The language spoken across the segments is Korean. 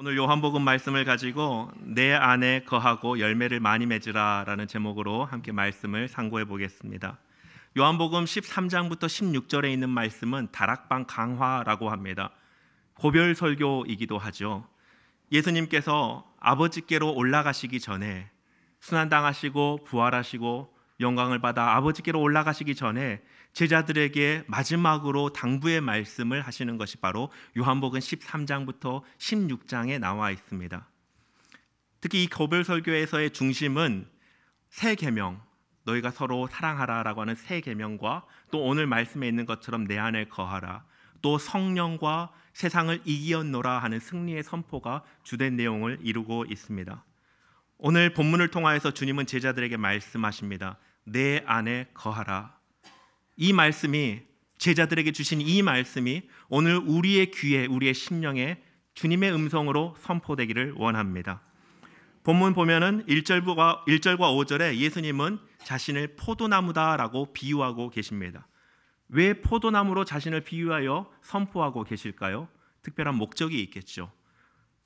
오늘 요한복음 말씀을 가지고 내 안에 거하고 열매를 많이 맺으라라는 제목으로 함께 말씀을 상고해 보겠습니다. 요한복음 13장부터 16절에 있는 말씀은 다락방 강화라고 합니다. 고별 설교이기도 하죠. 예수님께서 아버지께로 올라가시기 전에 순환당하시고 부활하시고 영광을 받아 아버지께로 올라가시기 전에 제자들에게 마지막으로 당부의 말씀을 하시는 것이 바로 요한복음 13장부터 16장에 나와 있습니다. 특히 이거별 설교에서의 중심은 세 계명 너희가 서로 사랑하라라고 하는 세 계명과 또 오늘 말씀에 있는 것처럼 내 안에 거하라 또 성령과 세상을 이기었노라 하는 승리의 선포가 주된 내용을 이루고 있습니다. 오늘 본문을 통하여서 주님은 제자들에게 말씀하십니다. 내 안에 거하라. 이 말씀이 제자들에게 주신 이 말씀이 오늘 우리의 귀에 우리의 심령에 주님의 음성으로 선포되기를 원합니다. 본문 보면은 1절과 1절과 5절에 예수님은 자신을 포도나무다라고 비유하고 계십니다. 왜 포도나무로 자신을 비유하여 선포하고 계실까요? 특별한 목적이 있겠죠.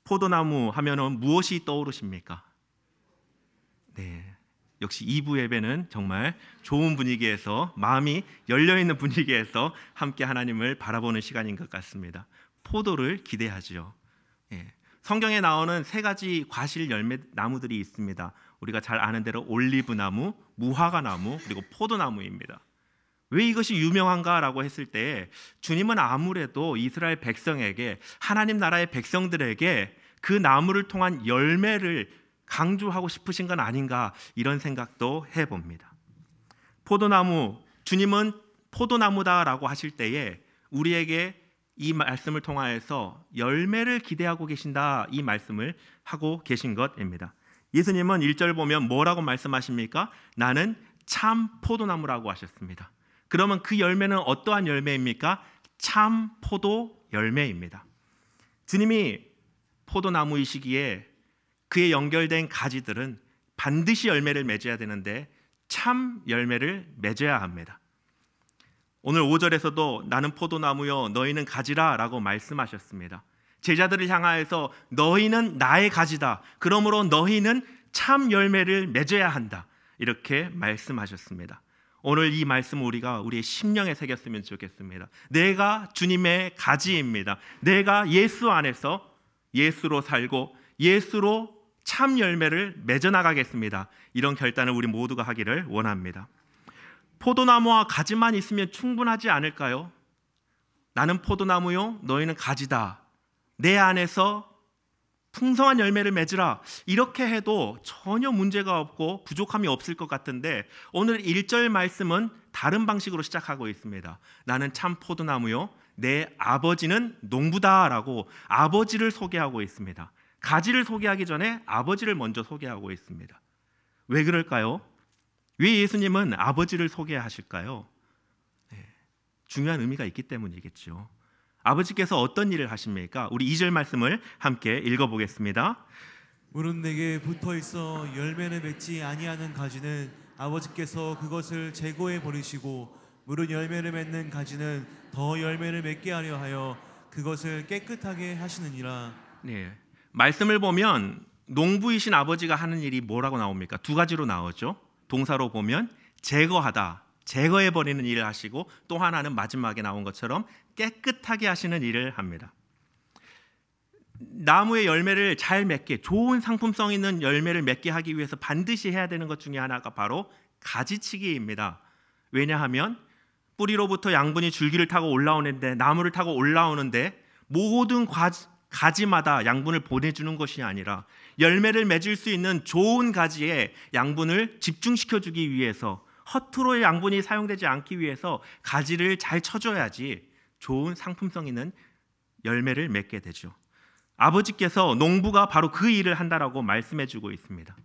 포도나무 하면은 무엇이 떠오르십니까? 네. 역시 2부 예배는 정말 좋은 분위기에서 마음이 열려 있는 분위기에서 함께 하나님을 바라보는 시간인 것 같습니다. 포도를 기대하지요. 예. 성경에 나오는 세 가지 과실 열매 나무들이 있습니다. 우리가 잘 아는 대로 올리브 나무, 무화과 나무, 그리고 포도 나무입니다. 왜 이것이 유명한가라고 했을 때 주님은 아무래도 이스라엘 백성에게 하나님 나라의 백성들에게 그 나무를 통한 열매를 강조하고 싶으신 건 아닌가 이런 생각도 해봅니다. 포도나무 주님은 포도나무다라고 하실 때에 우리에게 이 말씀을 통하여서 열매를 기대하고 계신다 이 말씀을 하고 계신 것입니다. 예수님은 1절 보면 뭐라고 말씀하십니까? 나는 참 포도나무라고 하셨습니다. 그러면 그 열매는 어떠한 열매입니까? 참 포도 열매입니다. 주님이 포도나무이시기에 그에 연결된 가지들은 반드시 열매를 맺어야 되는데 참 열매를 맺어야 합니다. 오늘 5절에서도 나는 포도나무여 너희는 가지라라고 말씀하셨습니다. 제자들을 향하여서 너희는 나의 가지다. 그러므로 너희는 참 열매를 맺어야 한다. 이렇게 말씀하셨습니다. 오늘 이 말씀 우리가 우리의 심령에 새겼으면 좋겠습니다. 내가 주님의 가지입니다. 내가 예수 안에서 예수로 살고 예수로 참 열매를 맺어 나가겠습니다. 이런 결단을 우리 모두가 하기를 원합니다. 포도나무와 가지만 있으면 충분하지 않을까요? 나는 포도나무요, 너희는 가지다. 내 안에서 풍성한 열매를 맺으라. 이렇게 해도 전혀 문제가 없고 부족함이 없을 것 같은데 오늘 1절 말씀은 다른 방식으로 시작하고 있습니다. 나는 참 포도나무요. 내 아버지는 농부다라고 아버지를 소개하고 있습니다. 가지를 소개하기 전에 아버지를 먼저 소개하고 있습니다. 왜 그럴까요? 왜 예수님은 아버지를 소개하실까요? 네, 중요한 의미가 있기 때문이겠죠. 아버지께서 어떤 일을 하십니까? 우리 2절 말씀을 함께 읽어보겠습니다. 무릇 내게 붙어 있어 열매를 맺지 아니하는 가지는 아버지께서 그것을 제거해 버리시고 무릇 열매를 맺는 가지는 더 열매를 맺게 하려 하여 그것을 깨끗하게 하시느니라. 네. 말씀을 보면 농부이신 아버지가 하는 일이 뭐라고 나옵니까? 두 가지로 나오죠. 동사로 보면 제거하다, 제거해 버리는 일을 하시고 또 하나는 마지막에 나온 것처럼 깨끗하게 하시는 일을 합니다. 나무의 열매를 잘 맺게 좋은 상품성 있는 열매를 맺게 하기 위해서 반드시 해야 되는 것 중에 하나가 바로 가지치기입니다. 왜냐하면 뿌리로부터 양분이 줄기를 타고 올라오는데 나무를 타고 올라오는데 모든 과 가지마다 양분을 보내주는 것이 아니라 열매를 맺을 수 있는 좋은 가지에 양분을 집중시켜 주기 위해서 허투루의 양분이 사용되지 않기 위해서 가지를 잘 쳐줘야지 좋은 상품성 있는 열매를 맺게 되죠. 아버지께서 농부가 바로 그 일을 한다라고 말씀해 주고 있습니다.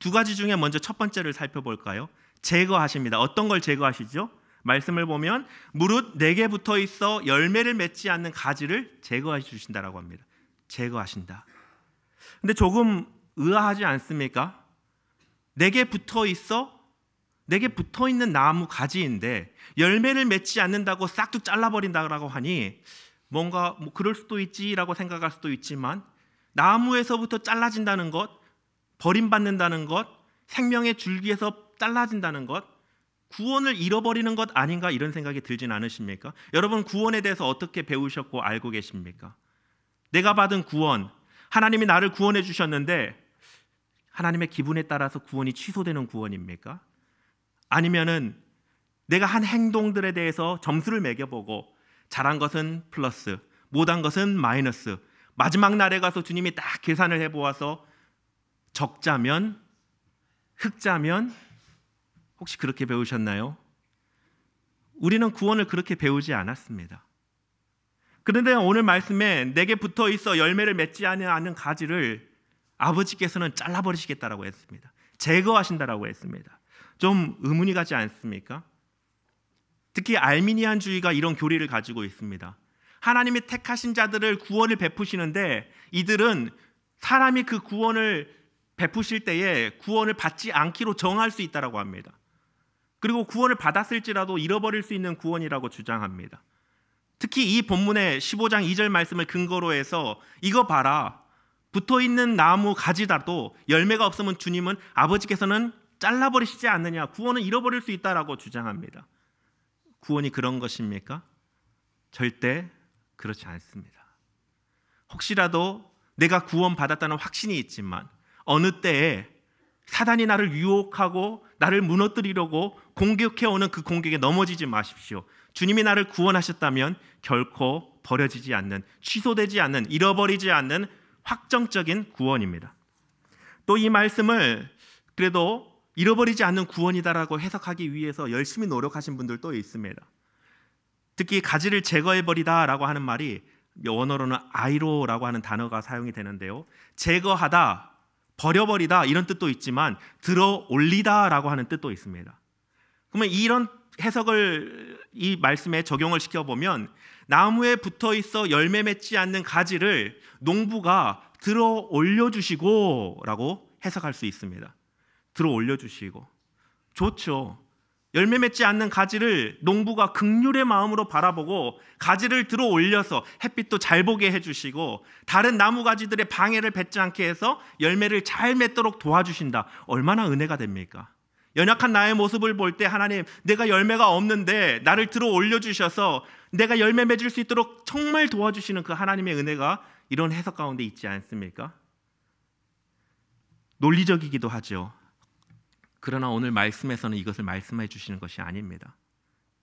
두 가지 중에 먼저 첫 번째를 살펴볼까요? 제거하십니다. 어떤 걸 제거하시죠? 말씀을 보면 무릇 네 개 붙어 있어 열매를 맺지 않는 가지를 제거해 주신다라고 합니다. 제거하신다. 근데 조금 의아하지 않습니까? 내게 붙어 있어? 내게 붙어 있는 나무 가지인데 열매를 맺지 않는다고 싹둑 잘라버린다고 하니 뭔가 뭐 그럴 수도 있지라고 생각할 수도 있지만 나무에서부터 잘라진다는 것, 버림받는다는 것, 생명의 줄기에서 잘라진다는 것, 구원을 잃어버리는 것 아닌가 이런 생각이 들진 않으십니까? 여러분 구원에 대해서 어떻게 배우셨고 알고 계십니까? 내가 받은 구원, 하나님이 나를 구원해 주셨는데 하나님의 기분에 따라서 구원이 취소되는 구원입니까? 아니면은 내가 한 행동들에 대해서 점수를 매겨보고 잘한 것은 플러스, 못한 것은 마이너스. 마지막 날에 가서 주님이 딱 계산을 해보아서 적자면 흑자면 혹시 그렇게 배우셨나요? 우리는 구원을 그렇게 배우지 않았습니다. 그런데 오늘 말씀에 내게 붙어 있어 열매를 맺지 않는 가지를 아버지께서는 잘라버리시겠다라고 했습니다. 제거하신다라고 했습니다. 좀 의문이 가지 않습니까? 특히 알미니안주의가 이런 교리를 가지고 있습니다. 하나님이 택하신 자들을 구원을 베푸시는데 이들은 사람이 그 구원을 베푸실 때에 구원을 받지 않기로 정할 수 있다라고 합니다. 그리고 구원을 받았을지라도 잃어버릴 수 있는 구원이라고 주장합니다. 특히 이 본문의 15장 2절 말씀을 근거로 해서 이거 봐라. 붙어 있는 나무 가지다도 열매가 없으면 주님은 아버지께서는 잘라버리시지 않느냐. 구원은 잃어버릴 수 있다라고 주장합니다. 구원이 그런 것입니까? 절대 그렇지 않습니다. 혹시라도 내가 구원받았다는 확신이 있지만 어느 때에 사단이 나를 유혹하고 나를 무너뜨리려고 공격해오는 그 공격에 넘어지지 마십시오. 주님이 나를 구원하셨다면 결코 버려지지 않는, 취소되지 않는, 잃어버리지 않는 확정적인 구원입니다. 또 이 말씀을 그래도 잃어버리지 않는 구원이다라고 해석하기 위해서 열심히 노력하신 분들도 있습니다. 특히 가지를 제거해버리다라고 하는 말이 원어로는 아이로라고 하는 단어가 사용이 되는데요. 제거하다, 버려버리다 이런 뜻도 있지만 들어 올리다라고 하는 뜻도 있습니다. 그러면 이런 해석을 이 말씀에 적용을 시켜 보면 나무에 붙어 있어 열매 맺지 않는 가지를 농부가 들어 올려 주시고라고 해석할 수 있습니다. 들어 올려 주시고 좋죠. 열매 맺지 않는 가지를 농부가 극률의 마음으로 바라보고 가지를 들어 올려서 햇빛도 잘 보게 해주시고 다른 나무 가지들의 방해를 뱉지 않게 해서 열매를 잘 맺도록 도와주신다. 얼마나 은혜가 됩니까? 연약한 나의 모습을 볼 때 하나님, 내가 열매가 없는데 나를 들어 올려주셔서 내가 열매 맺을 수 있도록 정말 도와주시는 그 하나님의 은혜가 이런 해석 가운데 있지 않습니까? 논리적이기도 하죠. 그러나 오늘 말씀에서는 이것을 말씀해 주시는 것이 아닙니다.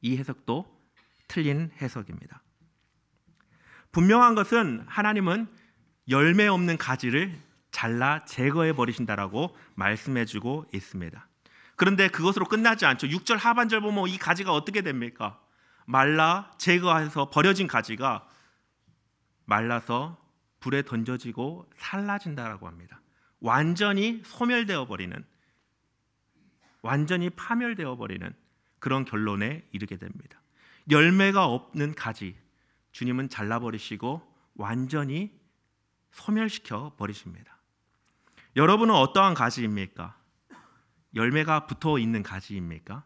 이 해석도 틀린 해석입니다. 분명한 것은 하나님은 열매 없는 가지를 잘라 제거해 버리신다라고 말씀해 주고 있습니다. 그런데 그것으로 끝나지 않죠. 6절 하반절 보면 이 가지가 어떻게 됩니까? 말라 제거해서 버려진 가지가 말라서 불에 던져지고 살라진다라고 합니다. 완전히 소멸되어 버리는 완전히 파멸되어 버리는 그런 결론에 이르게 됩니다. 열매가 없는 가지 주님은 잘라 버리시고 완전히 소멸시켜 버리십니다. 여러분은 어떠한 가지입니까? 열매가 붙어 있는 가지입니까?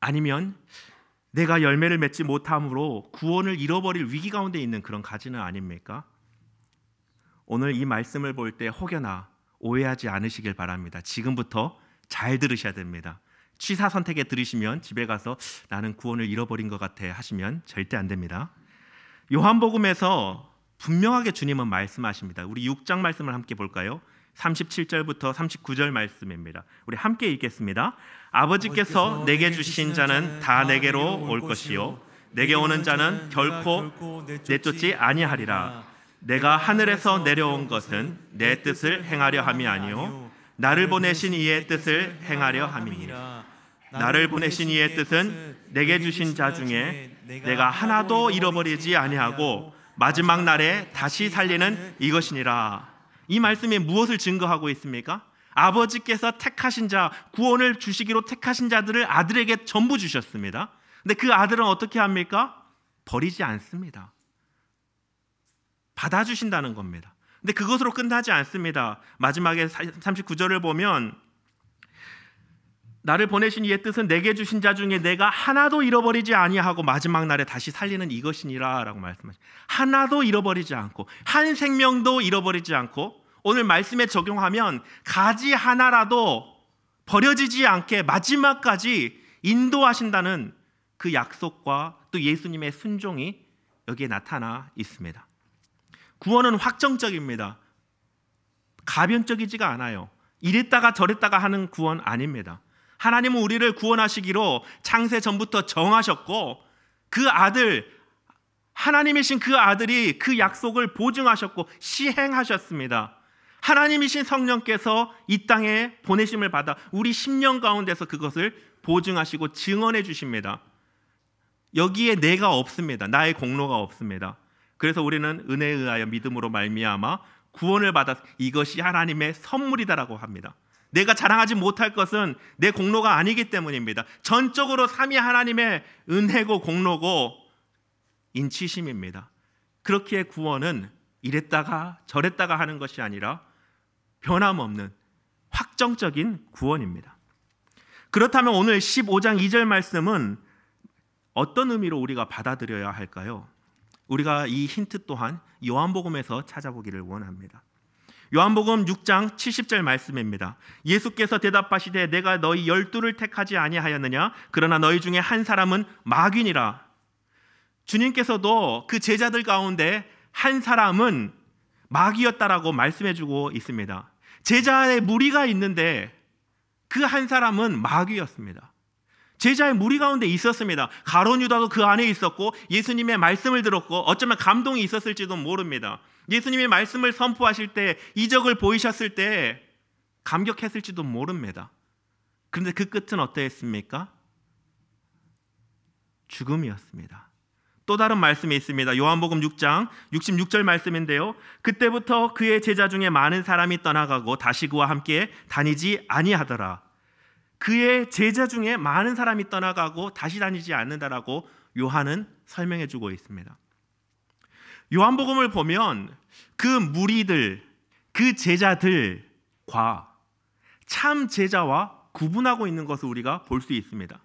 아니면 내가 열매를 맺지 못함으로 구원을 잃어버릴 위기 가운데 있는 그런 가지는 아닙니까? 오늘 이 말씀을 볼 때 혹여나 오해하지 않으시길 바랍니다. 지금부터 잘 들으셔야 됩니다. 취사 선택에 들으시면 집에 가서 나는 구원을 잃어버린 것 같아 하시면 절대 안 됩니다. 요한복음에서 분명하게 주님은 말씀하십니다. 우리 6장 말씀을 함께 볼까요? 37절부터 39절 말씀입니다. 우리 함께 읽겠습니다. 아버지께서 내게 주신 자는 다 내게로 올 것이요 내게 오는 자는 결코 내쫓지 아니하리라. 내가 하늘에서 내려온 것은 내 뜻을 행하려 함이 아니요 나를 보내신 이의 뜻을 행하려 함이니라. 나를 보내신 이의 뜻은 내게 주신 자 중에 내가 하나도 잃어버리지 아니하고 마지막 날에 다시 살리는 이것이니라. 이 말씀이 무엇을 증거하고 있습니까? 아버지께서 택하신 자, 구원을 주시기로 택하신 자들을 아들에게 전부 주셨습니다. 근데 그 아들은 어떻게 합니까? 버리지 않습니다. 받아주신다는 겁니다. 근데 그것으로 끝나지 않습니다. 마지막에 39절을 보면 나를 보내신 이의 뜻은 내게 주신 자 중에 내가 하나도 잃어버리지 아니하고 마지막 날에 다시 살리는 이것이니라라고 말씀하시. 하나도 잃어버리지 않고 한 생명도 잃어버리지 않고 오늘 말씀에 적용하면 가지 하나라도 버려지지 않게 마지막까지 인도하신다는 그 약속과 또 예수님의 순종이 여기에 나타나 있습니다. 구원은 확정적입니다. 가변적이지가 않아요. 이랬다가 저랬다가 하는 구원 아닙니다. 하나님은 우리를 구원하시기로 창세 전부터 정하셨고 그 아들 하나님이신 그 아들이 그 약속을 보증하셨고 시행하셨습니다. 하나님이신 성령께서 이 땅에 보내심을 받아 우리 10년 가운데서 그것을 보증하시고 증언해 주십니다. 여기에 내가 없습니다. 나의 공로가 없습니다. 그래서 우리는 은혜에 의하여 믿음으로 말미암아 구원을 받아 이것이 하나님의 선물이다라고 합니다. 내가 자랑하지 못할 것은 내 공로가 아니기 때문입니다. 전적으로 삼위 하나님의 은혜고 공로고 인치심입니다. 그렇기에 구원은 이랬다가 저랬다가 하는 것이 아니라 변함없는 확정적인 구원입니다. 그렇다면 오늘 15장 2절 말씀은 어떤 의미로 우리가 받아들여야 할까요? 우리가 이 힌트 또한 요한복음에서 찾아보기를 원합니다. 요한복음 6장 70절 말씀입니다. 예수께서 대답하시되 내가 너희 열두를 택하지 아니하였느냐 그러나 너희 중에 한 사람은 마귀니라. 주님께서도 그 제자들 가운데 한 사람은 마귀였다라고 말씀해 주고 있습니다. 제자의 무리가 있는데 그 한 사람은 마귀였습니다. 제자의 무리 가운데 있었습니다. 가론 유다도 그 안에 있었고 예수님의 말씀을 들었고 어쩌면 감동이 있었을지도 모릅니다. 예수님이 말씀을 선포하실 때 이적을 보이셨을 때 감격했을지도 모릅니다. 그런데 그 끝은 어떠했습니까? 죽음이었습니다. 또 다른 말씀이 있습니다. 요한복음 6장 66절 말씀인데요. 그때부터 그의 제자 중에 많은 사람이 떠나가고 다시 그와 함께 다니지 아니하더라. 그의 제자 중에 많은 사람이 떠나가고 다시 다니지 않는다라고 요한은 설명해 주고 있습니다. 요한복음을 보면 그 무리들, 그 제자들과 참 제자와 구분하고 있는 것을 우리가 볼 수 있습니다.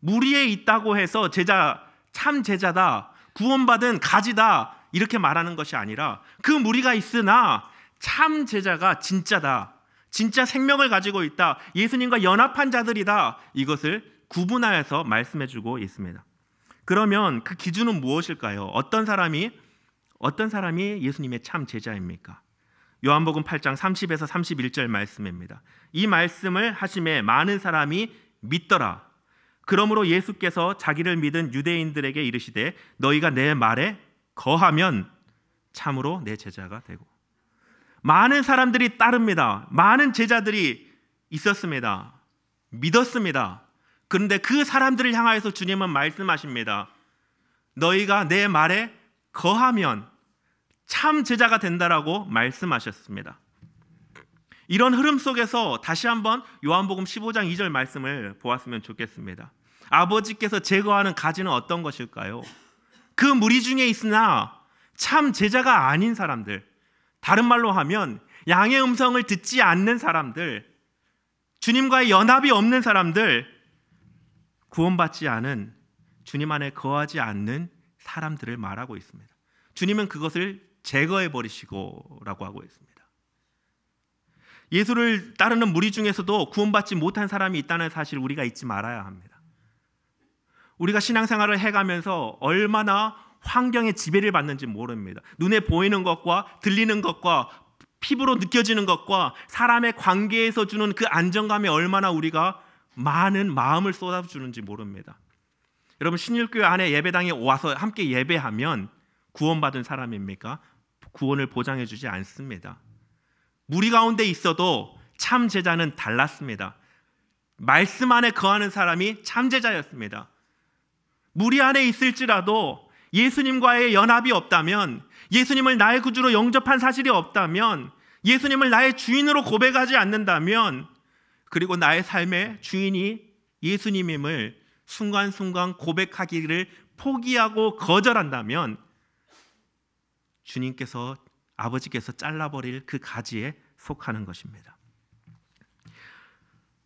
무리에 있다고 해서 제자 참 제자다, 구원받은 가지다 이렇게 말하는 것이 아니라 그 무리가 있으나 참 제자가 진짜다. 진짜 생명을 가지고 있다. 예수님과 연합한 자들이다. 이것을 구분하여서 말씀해 주고 있습니다. 그러면 그 기준은 무엇일까요? 어떤 사람이 어떤 사람이 예수님의 참 제자입니까? 요한복음 8장 30에서 31절 말씀입니다. 이 말씀을 하심에 많은 사람이 믿더라. 그러므로 예수께서 자기를 믿은 유대인들에게 이르시되 너희가 내 말에 거하면 참으로 내 제자가 되고 많은 사람들이 따릅니다. 많은 제자들이 있었습니다. 믿었습니다. 그런데 그 사람들을 향하여서 주님은 말씀하십니다. 너희가 내 말에 거하면 참 제자가 된다라고 말씀하셨습니다. 이런 흐름 속에서 다시 한번 요한복음 15장 2절 말씀을 보았으면 좋겠습니다. 아버지께서 제거하는 가지는 어떤 것일까요? 그 무리 중에 있으나 참 제자가 아닌 사람들, 다른 말로 하면 양의 음성을 듣지 않는 사람들, 주님과의 연합이 없는 사람들, 구원받지 않은 주님 안에 거하지 않는 사람들을 말하고 있습니다. 주님은 그것을 제거해 버리시고라고 하고 있습니다. 예수를 따르는 무리 중에서도 구원받지 못한 사람이 있다는 사실 우리가 잊지 말아야 합니다. 우리가 신앙생활을 해가면서 얼마나 환경의 지배를 받는지 모릅니다. 눈에 보이는 것과 들리는 것과 피부로 느껴지는 것과 사람의 관계에서 주는 그 안정감에 얼마나 우리가 많은 마음을 쏟아주는지 모릅니다. 여러분 신일교회 안에 예배당에 와서 함께 예배하면 구원받은 사람입니까? 구원을 보장해 주지 않습니다. 무리 가운데 있어도 참 제자는 달랐습니다. 말씀 안에 거하는 사람이 참 제자였습니다. 무리 안에 있을지라도 예수님과의 연합이 없다면 예수님을 나의 구주로 영접한 사실이 없다면 예수님을 나의 주인으로 고백하지 않는다면 그리고 나의 삶의 주인이 예수님임을 순간순간 고백하기를 포기하고 거절한다면 주님께서 아버지께서 잘라버릴 그 가지에 속하는 것입니다.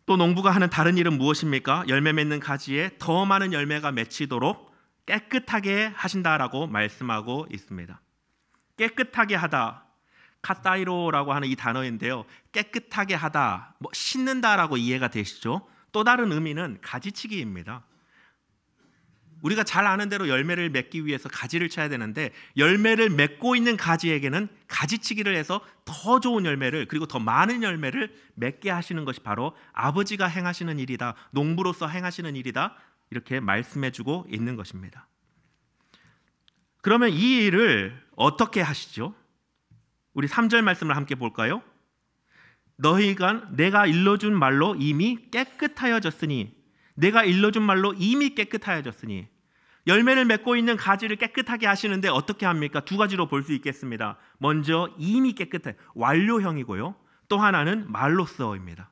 또 농부가 하는 다른 일은 무엇입니까? 열매 맺는 가지에 더 많은 열매가 맺히도록 깨끗하게 하신다라고 말씀하고 있습니다. 깨끗하게 하다 카타이로라고 하는 이 단어인데요. 깨끗하게 하다, 뭐 씻는다라고 이해가 되시죠? 또 다른 의미는 가지치기입니다. 우리가 잘 아는 대로 열매를 맺기 위해서 가지를 쳐야 되는데 열매를 맺고 있는 가지에게는 가지치기를 해서 더 좋은 열매를 그리고 더 많은 열매를 맺게 하시는 것이 바로 아버지가 행하시는 일이다. 농부로서 행하시는 일이다. 이렇게 말씀해 주고 있는 것입니다. 그러면 이 일을 어떻게 하시죠? 우리 3절 말씀을 함께 볼까요? 너희가 내가 일러준 말로 이미 깨끗하여졌으니 내가 일러준 말로 이미 깨끗하여졌으니 열매를 맺고 있는 가지를 깨끗하게 하시는데 어떻게 합니까? 두 가지로 볼 수 있겠습니다. 먼저 이미 깨끗해 완료형이고요. 또 하나는 말로써입니다.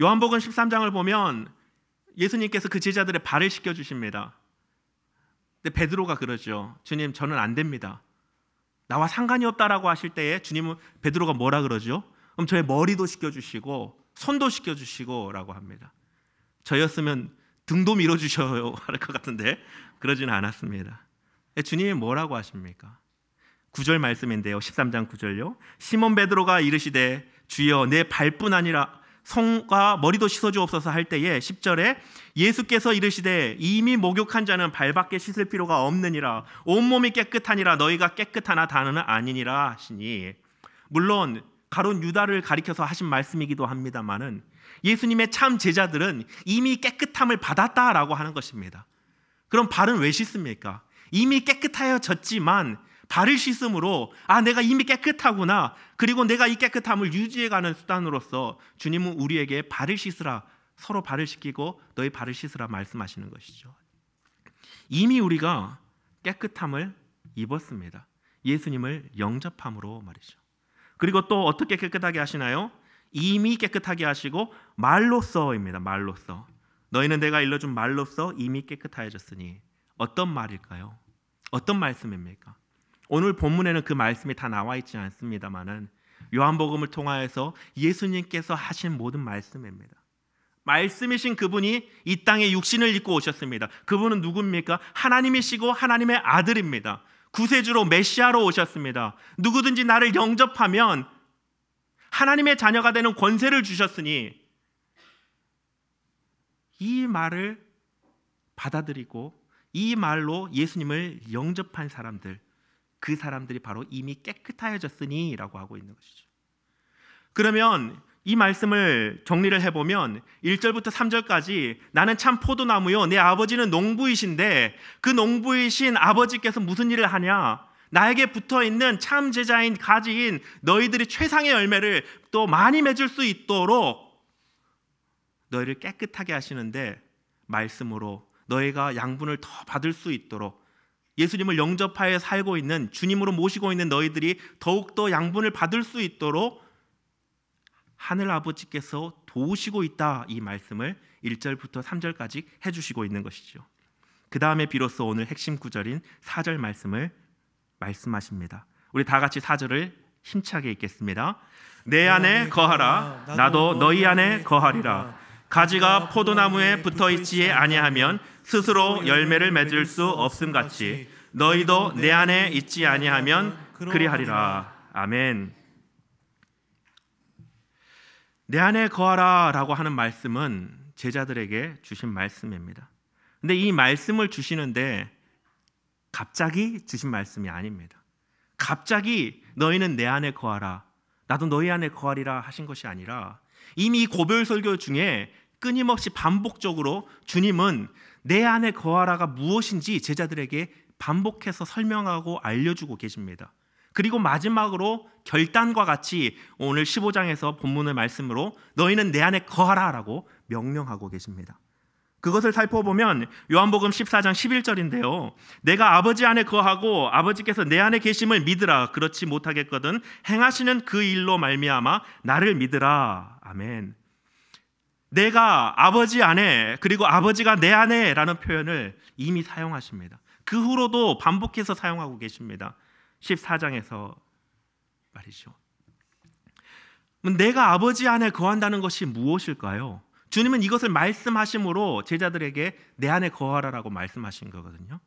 요한복음 13장을 보면 예수님께서 그 제자들의 발을 씻겨 주십니다. 근데 베드로가 그러죠. 주님, 저는 안 됩니다. 나와 상관이 없다라고 하실 때에 주님은 베드로가 뭐라 그러죠? 그럼 저의 머리도 씻겨주시고 손도 씻겨주시고라고 합니다. 저였으면 등도 밀어주셔요 할 것 같은데 그러지는 않았습니다. 주님이 뭐라고 하십니까? 9절 말씀인데요. 13장 9절요. 시몬 베드로가 이르시되 주여 내 발뿐 아니라 성과 머리도 씻어주옵소서 할 때에 10절에 예수께서 이르시되 이미 목욕한 자는 발밖에 씻을 필요가 없느니라 온몸이 깨끗하니라 너희가 깨끗하나 다는 아니니라 하시니 물론 가론 유다를 가리켜서 하신 말씀이기도 합니다마는 예수님의 참 제자들은 이미 깨끗함을 받았다라고 하는 것입니다. 그럼 발은 왜 씻습니까? 이미 깨끗하여졌지만 발을 씻음으로 아 내가 이미 깨끗하구나. 그리고 내가 이 깨끗함을 유지해가는 수단으로서 주님은 우리에게 발을 씻으라 서로 발을 씻기고 너희 발을 씻으라 말씀하시는 것이죠. 이미 우리가 깨끗함을 입었습니다. 예수님을 영접함으로 말이죠. 그리고 또 어떻게 깨끗하게 하시나요? 이미 깨끗하게 하시고 말로써입니다. 말로써. 너희는 내가 일러준 말로써 이미 깨끗하여졌으니 어떤 말일까요? 어떤 말씀입니까? 오늘 본문에는 그 말씀이 다 나와 있지 않습니다만은 요한복음을 통하여서 예수님께서 하신 모든 말씀입니다. 말씀이신 그분이 이 땅에 육신을 입고 오셨습니다. 그분은 누굽니까? 하나님이시고 하나님의 아들입니다. 구세주로 메시아로 오셨습니다. 누구든지 나를 영접하면 하나님의 자녀가 되는 권세를 주셨으니 이 말을 받아들이고 이 말로 예수님을 영접한 사람들 그 사람들이 바로 이미 깨끗하여졌으니라고 하고 있는 것이죠. 그러면 이 말씀을 정리를 해보면 1절부터 3절까지 나는 참 포도나무요 내 아버지는 농부이신데 그 농부이신 아버지께서 무슨 일을 하냐 나에게 붙어 있는 참 제자인 가지인 너희들이 최상의 열매를 또 많이 맺을 수 있도록 너희를 깨끗하게 하시는데 말씀으로 너희가 양분을 더 받을 수 있도록 예수님을 영접하여 살고 있는 주님으로 모시고 있는 너희들이 더욱더 양분을 받을 수 있도록 하늘 아버지께서 도우시고 있다 이 말씀을 1절부터 3절까지 해 주시고 있는 것이죠. 그 다음에 비로소 오늘 핵심 구절인 4절 말씀을 말씀하십니다. 우리 다 같이 4절을 힘차게 읽겠습니다. 내 안에 거하라 나도 너희 안에 거하리라 가지가 포도나무에 붙어 있지 아니하면 스스로 열매를 맺을 수 없음 같이 너희도 내 안에 있지 아니하면 그리하리라. 아멘. 내 안에 거하라라고 하는 말씀은 제자들에게 주신 말씀입니다. 근데 이 말씀을 주시는데 갑자기 주신 말씀이 아닙니다. 갑자기 너희는 내 안에 거하라. 나도 너희 안에 거하리라 하신 것이 아니라 이미 고별 설교 중에 끊임없이 반복적으로 주님은 내 안에 거하라가 무엇인지 제자들에게 반복해서 설명하고 알려주고 계십니다. 그리고 마지막으로 결단과 같이 오늘 15장에서 본문의 말씀으로 너희는 내 안에 거하라라고 명령하고 계십니다. 그것을 살펴보면 요한복음 14장 11절인데요. 내가 아버지 안에 거하고 아버지께서 내 안에 계심을 믿으라. 그렇지 못하겠거든 행하시는 그 일로 말미암아 나를 믿으라. 아멘. 내가 아버지 안에 그리고 아버지가 내 안에라는 표현을 이미 사용하십니다. 그 후로도 반복해서 사용하고 계십니다. 14장에서 말이죠. 내가 아버지 안에 거한다는 것이 무엇일까요? 주님은 이것을 말씀하심으로 제자들에게 내 안에 거하라라고 말씀하신 거거든요.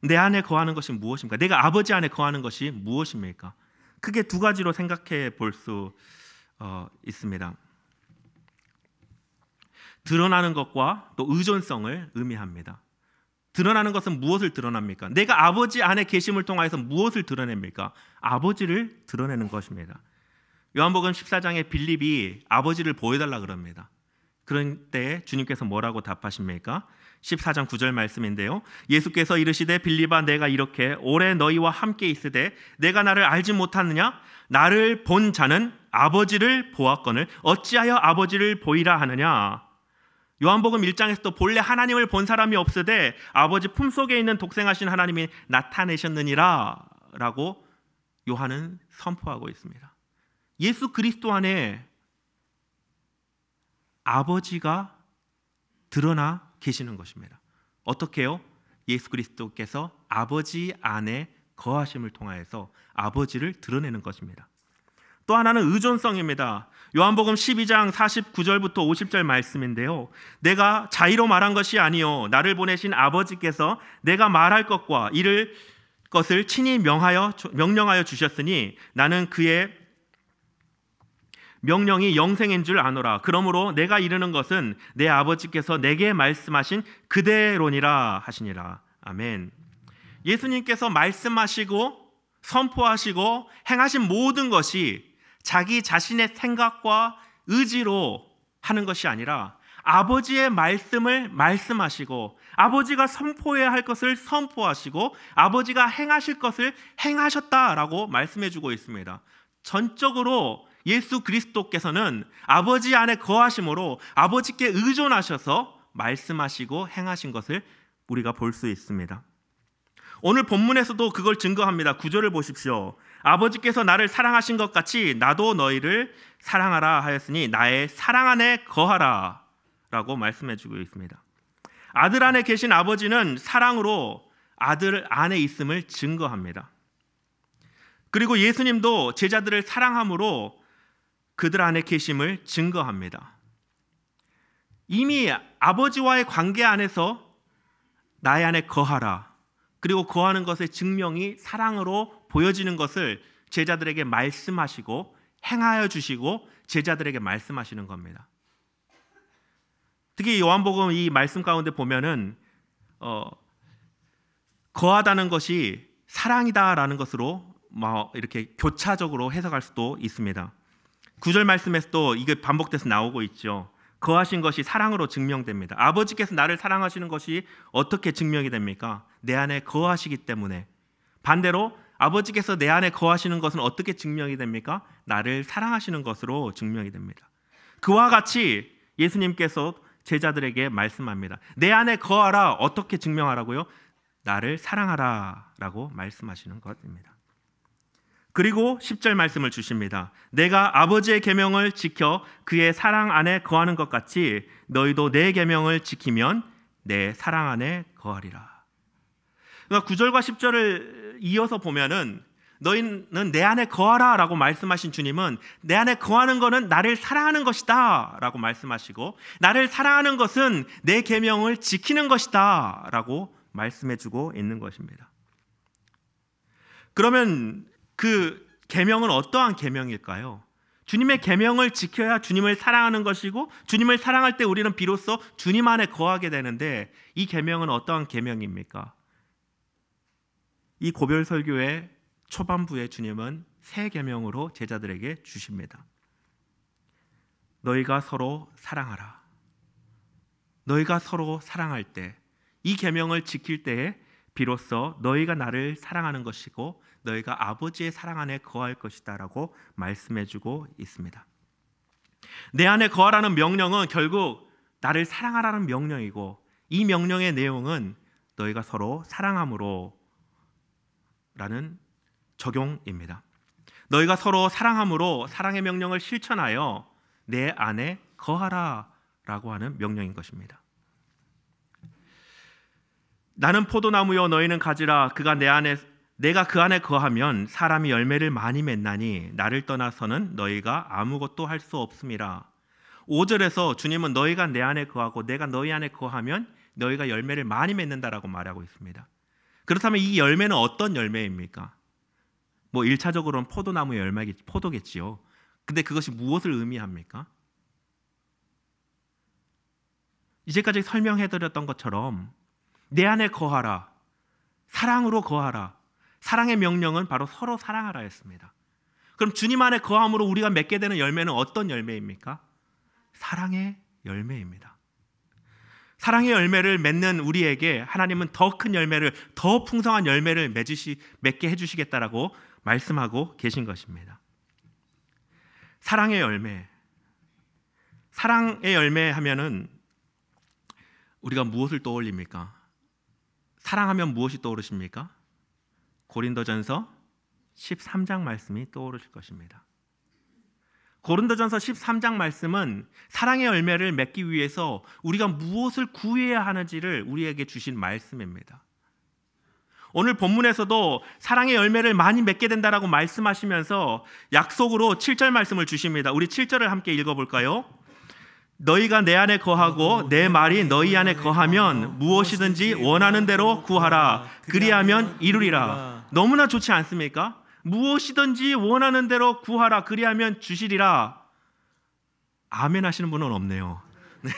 내 안에 거하는 것이 무엇입니까? 내가 아버지 안에 거하는 것이 무엇입니까? 크게 두 가지로 생각해 볼수 어, 있습니다. 드러나는 것과 또 의존성을 의미합니다. 드러나는 것은 무엇을 드러납니까? 내가 아버지 안에 계심을 통하여서 무엇을 드러냅니까? 아버지를 드러내는 것입니다. 요한복음 14장에 빌립이 아버지를 보여달라 그럽니다. 그런 때 주님께서 뭐라고 답하십니까? 14장 9절 말씀인데요. 예수께서 이르시되 빌립아 내가 이렇게 오래 너희와 함께 있으되 내가 나를 알지 못하느냐? 나를 본 자는 아버지를 보았거늘 어찌하여 아버지를 보이라 하느냐? 요한복음 1장에서도 본래 하나님을 본 사람이 없으되 아버지 품속에 있는 독생하신 하나님이 나타내셨느니라 라고 요한은 선포하고 있습니다. 예수 그리스도 안에 아버지가 드러나 계시는 것입니다. 어떻게요? 예수 그리스도께서 아버지 안에 거하심을 통하여서 아버지를 드러내는 것입니다. 또 하나는 의존성입니다. 요한복음 12장 49절부터 50절 말씀인데요. 내가 자의로 말한 것이 아니요 나를 보내신 아버지께서 내가 말할 것과 이를 것을 친히 명하여 명령하여 주셨으니 나는 그의 명령이 영생인 줄 아노라. 그러므로 내가 이르는 것은 내 아버지께서 내게 말씀하신 그대로니라 하시니라. 아멘. 예수님께서 말씀하시고 선포하시고 행하신 모든 것이 자기 자신의 생각과 의지로 하는 것이 아니라 아버지의 말씀을 말씀하시고 아버지가 선포해야 할 것을 선포하시고 아버지가 행하실 것을 행하셨다라고 말씀해 주고 있습니다. 전적으로 예수 그리스도께서는 아버지 안에 거하심으로 아버지께 의존하셔서 말씀하시고 행하신 것을 우리가 볼 수 있습니다. 오늘 본문에서도 그걸 증거합니다. 구절을 보십시오. 아버지께서 나를 사랑하신 것 같이 나도 너희를 사랑하라 하였으니 나의 사랑 안에 거하라 라고 말씀해 주고 있습니다. 아들 안에 계신 아버지는 사랑으로 아들 안에 있음을 증거합니다. 그리고 예수님도 제자들을 사랑함으로 그들 안에 계심을 증거합니다. 이미 아버지와의 관계 안에서 나의 안에 거하라. 그리고 거하는 것의 증명이 사랑으로 보여지는 것을 제자들에게 말씀하시고 행하여 주시고 제자들에게 말씀하시는 겁니다. 특히 요한복음 이 말씀 가운데 보면은 어, 거하다는 것이 사랑이다라는 것으로 뭐 이렇게 교차적으로 해석할 수도 있습니다. 구절 말씀에서도 이게 반복돼서 나오고 있죠. 거하신 것이 사랑으로 증명됩니다. 아버지께서 나를 사랑하시는 것이 어떻게 증명이 됩니까? 내 안에 거하시기 때문에. 반대로 아버지께서 내 안에 거하시는 것은 어떻게 증명이 됩니까? 나를 사랑하시는 것으로 증명이 됩니다. 그와 같이 예수님께서 제자들에게 말씀합니다. 내 안에 거하라. 어떻게 증명하라고요? 나를 사랑하라라고 말씀하시는 것입니다. 그리고 10절 말씀을 주십니다. 내가 아버지의 계명을 지켜 그의 사랑 안에 거하는 것 같이 너희도 내 계명을 지키면 내 사랑 안에 거하리라. 그러니까 9절과 10절을 이어서 보면은 너희는 내 안에 거하라 라고 말씀하신 주님은 내 안에 거하는 것은 나를 사랑하는 것이다 라고 말씀하시고 나를 사랑하는 것은 내 계명을 지키는 것이다 라고 말씀해주고 있는 것입니다. 그러면 그 계명은 어떠한 계명일까요? 주님의 계명을 지켜야 주님을 사랑하는 것이고 주님을 사랑할 때 우리는 비로소 주님 안에 거하게 되는데 이 계명은 어떠한 계명입니까? 이 고별 설교의 초반부에 주님은 새 계명으로 제자들에게 주십니다. 너희가 서로 사랑하라. 너희가 서로 사랑할 때이 계명을 지킬 때에 비로소 너희가 나를 사랑하는 것이고 너희가 아버지의 사랑 안에 거할 것이다라고 말씀해 주고 있습니다. 내 안에 거하라는 명령은 결국 나를 사랑하라는 명령이고 이 명령의 내용은 너희가 서로 사랑함으로 라는 적용입니다. 너희가 서로 사랑함으로 사랑의 명령을 실천하여 내 안에 거하라 라고 하는 명령인 것입니다. 나는 포도나무요 너희는 가지라 그가 내 안에 내가 그 안에 거하면 사람이 열매를 많이 맺나니 나를 떠나서는 너희가 아무것도 할 수 없음이라. 5절에서 주님은 너희가 내 안에 거하고 내가 너희 안에 거하면 너희가 열매를 많이 맺는다라고 말하고 있습니다. 그렇다면 이 열매는 어떤 열매입니까? 뭐 1차적으로는 포도나무 열매 포도겠지요. 근데 그것이 무엇을 의미합니까? 이제까지 설명해 드렸던 것처럼 내 안에 거하라. 사랑으로 거하라. 사랑의 명령은 바로 서로 사랑하라 했습니다. 그럼 주님 안에 거함으로 우리가 맺게 되는 열매는 어떤 열매입니까? 사랑의 열매입니다. 사랑의 열매를 맺는 우리에게 하나님은 더 큰 열매를 더 풍성한 열매를 맺으시 맺게 해 주시겠다라고 말씀하고 계신 것입니다. 사랑의 열매. 사랑의 열매 하면은 우리가 무엇을 떠올립니까? 사랑하면 무엇이 떠오르십니까? 고린도전서 13장 말씀이 떠오르실 것입니다. 고린도전서 13장 말씀은 사랑의 열매를 맺기 위해서 우리가 무엇을 구해야 하는지를 우리에게 주신 말씀입니다. 오늘 본문에서도 사랑의 열매를 많이 맺게 된다라고 말씀하시면서 약속으로 7절 말씀을 주십니다. 우리 7절을 함께 읽어 볼까요? 너희가 내 안에 거하고 내 말이 너희 안에 거하면 무엇이든지 원하는 대로 구하라. 그리하면 이루리라. 너무나 좋지 않습니까? 무엇이든지 원하는 대로 구하라 그리하면 주시리라. 아멘 하시는 분은 없네요. 네.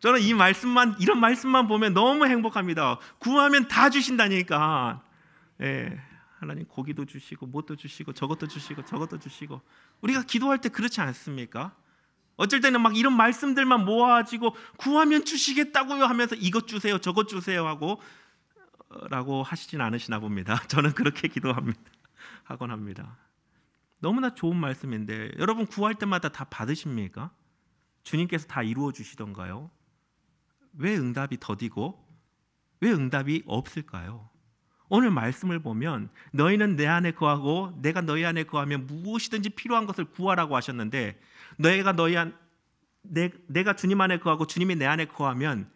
저는 이 말씀만 이런 말씀만 보면 너무 행복합니다. 구하면 다 주신다니까. 예. 하나님 고기도 주시고 뭣도 주시고 저것도 주시고 저것도 주시고 우리가 기도할 때 그렇지 않습니까? 어쩔 때는 막 이런 말씀들만 모아지고 구하면 주시겠다고요 하면서 이것 주세요 저것 주세요 하고 라고 하시진 않으시나 봅니다. 저는 그렇게 기도합니다. 하곤 합니다. 너무나 좋은 말씀인데 여러분 구할 때마다 다 받으십니까? 주님께서 다 이루어 주시던가요? 왜 응답이 더디고 왜 응답이 없을까요? 오늘 말씀을 보면 너희는 내 안에 거하고 내가 너희 안에 거하면 무엇이든지 필요한 것을 구하라고 하셨는데 너희가 너희 안 내, 내가 주님 안에 거하고 주님이 내 안에 거하면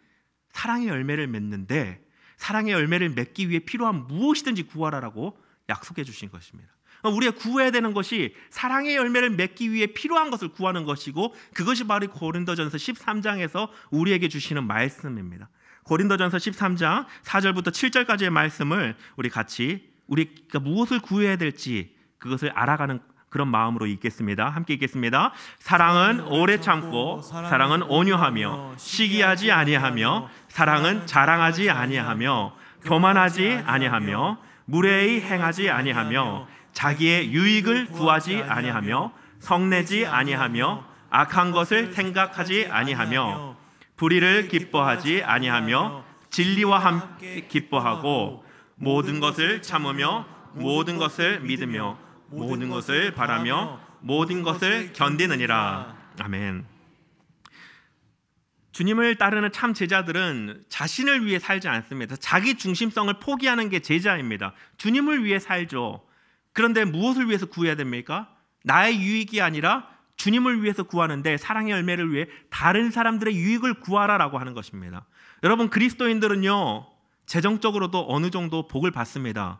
사랑의 열매를 맺는데 사랑의 열매를 맺기 위해 필요한 무엇이든지 구하라라고 약속해 주신 것입니다. 우리의 구해야 되는 것이 사랑의 열매를 맺기 위해 필요한 것을 구하는 것이고 그것이 바로 고린도전서 13장에서 우리에게 주시는 말씀입니다. 고린도전서 13장 4절부터 7절까지의 말씀을 우리 같이 우리가 무엇을 구해야 될지 그것을 알아가는 그런 마음으로 읽겠습니다. 함께 읽겠습니다. 사랑은 오래 참고 사랑은 온유하며 시기하지 아니하며 사랑은 자랑하지 아니하며 교만하지 아니하며 무례히 행하지 아니하며 자기의 유익을 구하지 아니하며 성내지 아니하며 악한 것을 생각하지 아니하며 불의를 기뻐하지 아니하며 진리와 함께 기뻐하고 모든 것을 참으며 모든 것을 믿으며 모든 것을 바라며 모든 것을 견디느니라 아멘. 주님을 따르는 참 제자들은 자신을 위해 살지 않습니다. 자기 중심성을 포기하는 게 제자입니다. 주님을 위해 살죠. 그런데 무엇을 위해서 구해야 됩니까? 나의 유익이 아니라 주님을 위해서 구하는데 사랑의 열매를 위해 다른 사람들의 유익을 구하라라고 하는 것입니다. 여러분 그리스도인들은요 재정적으로도 어느 정도 복을 받습니다.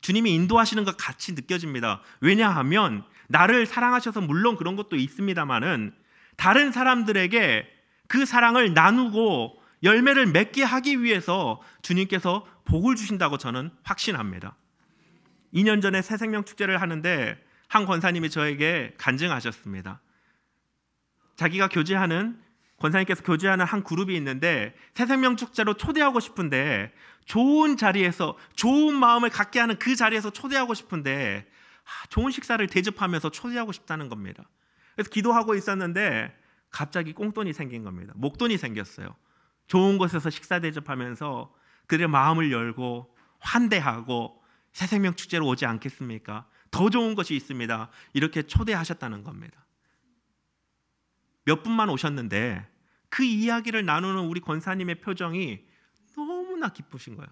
주님이 인도하시는 것 같이 느껴집니다. 왜냐하면 나를 사랑하셔서 물론 그런 것도 있습니다마는 다른 사람들에게 그 사랑을 나누고 열매를 맺게 하기 위해서 주님께서 복을 주신다고 저는 확신합니다. 2년 전에 새 생명 축제를 하는데 한 권사님이 저에게 간증하셨습니다. 자기가 교제하는 권사님께서 교제하는 한 그룹이 있는데 새 생명 축제로 초대하고 싶은데 좋은 자리에서 좋은 마음을 갖게 하는 그 자리에서 초대하고 싶은데 아, 좋은 식사를 대접하면서 초대하고 싶다는 겁니다. 그래서 기도하고 있었는데 갑자기 꽁돈이 생긴 겁니다. 목돈이 생겼어요. 좋은 곳에서 식사 대접하면서 그들의 마음을 열고 환대하고 새 생명 축제로 오지 않겠습니까? 더 좋은 것이 있습니다. 이렇게 초대하셨다는 겁니다. 몇 분만 오셨는데 그 이야기를 나누는 우리 권사님의 표정이 너무나 기쁘신 거예요.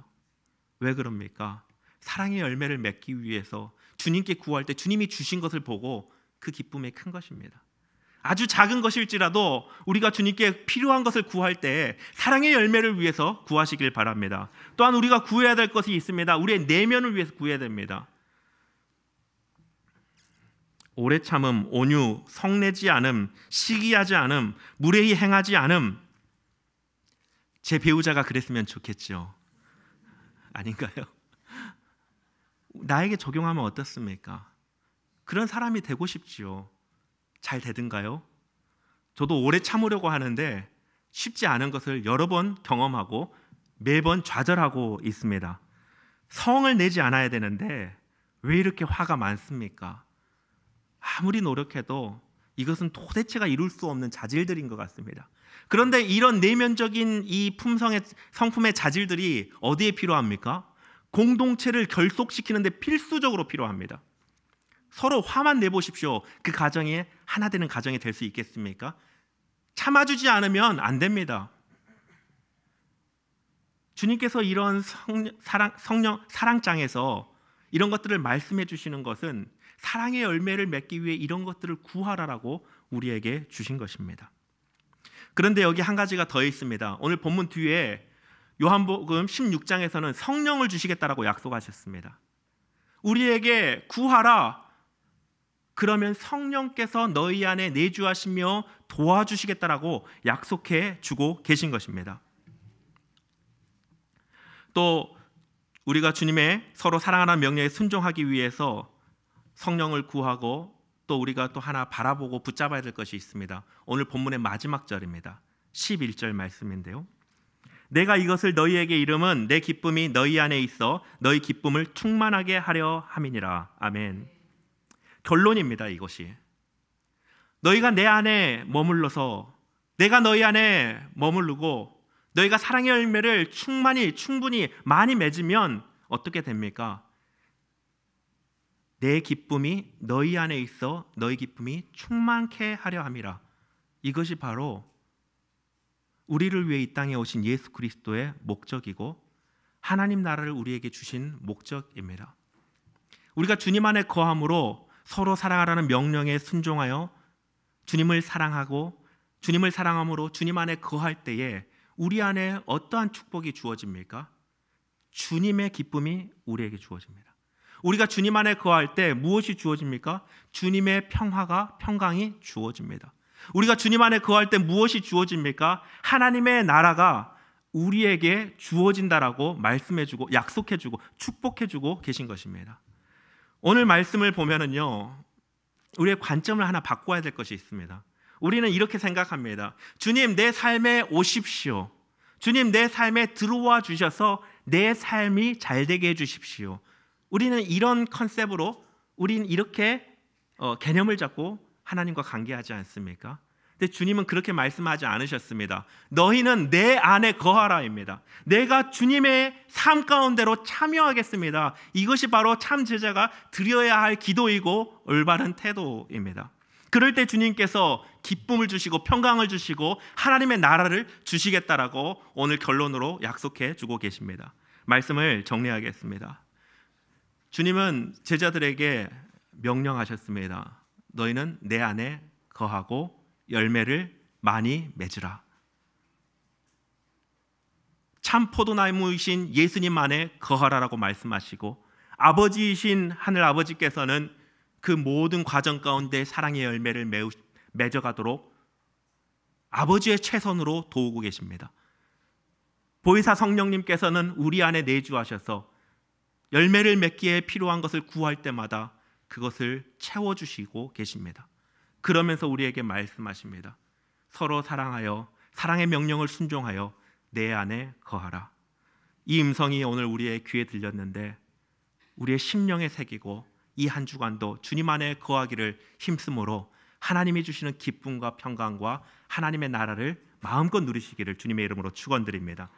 왜 그럽니까? 사랑의 열매를 맺기 위해서 주님께 구할 때 주님이 주신 것을 보고 그 기쁨이 큰 것입니다. 아주 작은 것일지라도 우리가 주님께 필요한 것을 구할 때 사랑의 열매를 위해서 구하시길 바랍니다. 또한 우리가 구해야 될 것이 있습니다. 우리의 내면을 위해서 구해야 됩니다. 오래 참음, 온유, 성내지 않음, 시기하지 않음, 무례히 행하지 않음. 제 배우자가 그랬으면 좋겠죠. 아닌가요? 나에게 적용하면 어떻습니까? 그런 사람이 되고 싶지요. 잘 되든가요? 저도 오래 참으려고 하는데 쉽지 않은 것을 여러 번 경험하고 매번 좌절하고 있습니다. 성을 내지 않아야 되는데 왜 이렇게 화가 많습니까? 아무리 노력해도 이것은 도대체가 이룰 수 없는 자질들인 것 같습니다. 그런데 이런 내면적인 이 품성의 성품의 자질들이 어디에 필요합니까? 공동체를 결속시키는데 필수적으로 필요합니다. 서로 화만 내보십시오. 그 가정이 하나 되는 가정이 될 수 있겠습니까? 참아주지 않으면 안 됩니다. 주님께서 이런 성령, 사랑, 성령, 사랑장에서 이런 것들을 말씀해 주시는 것은 사랑의 열매를 맺기 위해 이런 것들을 구하라라고 우리에게 주신 것입니다. 그런데 여기 한 가지가 더 있습니다. 오늘 본문 뒤에 요한복음 16장에서는 성령을 주시겠다라고 약속하셨습니다. 우리에게 구하라 그러면 성령께서 너희 안에 내주하시며 도와주시겠다라고 약속해 주고 계신 것입니다. 또 우리가 주님의 서로 사랑하는 명령에 순종하기 위해서 성령을 구하고 또 우리가 또 하나 바라보고 붙잡아야 될 것이 있습니다. 오늘 본문의 마지막 절입니다. 11절 말씀인데요. 내가 이것을 너희에게 이름은 내 기쁨이 너희 안에 있어 너희 기쁨을 충만하게 하려 함이니라. 아멘. 결론입니다. 이것이 너희가 내 안에 머물러서 내가 너희 안에 머무르고 너희가 사랑의 열매를 충만히 충분히 많이 맺으면 어떻게 됩니까? 내 기쁨이 너희 안에 있어 너희 기쁨이 충만케 하려 함이라. 이것이 바로 우리를 위해 이 땅에 오신 예수 그리스도의 목적이고 하나님 나라를 우리에게 주신 목적입니다. 우리가 주님 안에 거함으로 서로 사랑하라는 명령에 순종하여 주님을 사랑하고 주님을 사랑함으로 주님 안에 거할 때에 우리 안에 어떠한 축복이 주어집니까? 주님의 기쁨이 우리에게 주어집니다. 우리가 주님 안에 거할 때 무엇이 주어집니까? 주님의 평화가 평강이 주어집니다. 우리가 주님 안에 거할 때 무엇이 주어집니까? 하나님의 나라가 우리에게 주어진다라고 말씀해주고 약속해주고 축복해주고 계신 것입니다. 오늘 말씀을 보면은요, 우리의 관점을 하나 바꿔야 될 것이 있습니다. 우리는 이렇게 생각합니다. 주님, 내 삶에 오십시오. 주님, 내 삶에 들어와 주셔서 내 삶이 잘 되게 해 주십시오. 우리는 이런 컨셉으로 우린 이렇게 어, 개념을 잡고 하나님과 관계하지 않습니까? 근데 주님은 그렇게 말씀하지 않으셨습니다. 너희는 내 안에 거하라입니다. 내가 주님의 삶 가운데로 참여하겠습니다. 이것이 바로 참 제자가 드려야 할 기도이고 올바른 태도입니다. 그럴 때 주님께서 기쁨을 주시고 평강을 주시고 하나님의 나라를 주시겠다라고 오늘 결론으로 약속해 주고 계십니다. 말씀을 정리하겠습니다. 주님은 제자들에게 명령하셨습니다. 너희는 내 안에 거하고 열매를 많이 맺으라. 참 포도나무이신 예수님 안에 거하라라고 말씀하시고 아버지이신 하늘 아버지께서는 그 모든 과정 가운데 사랑의 열매를 매우, 맺어가도록 아버지의 최선으로 도우고 계십니다. 보이사 성령님께서는 우리 안에 내주하셔서 열매를 맺기에 필요한 것을 구할 때마다 그것을 채워주시고 계십니다. 그러면서 우리에게 말씀하십니다. 서로 사랑하여 사랑의 명령을 순종하여 내 안에 거하라. 이 음성이 오늘 우리의 귀에 들렸는데 우리의 심령에 새기고 이 한 주간도 주님 안에 거하기를 힘쓰므로 하나님이 주시는 기쁨과 평강과 하나님의 나라를 마음껏 누리시기를 주님의 이름으로 축원드립니다.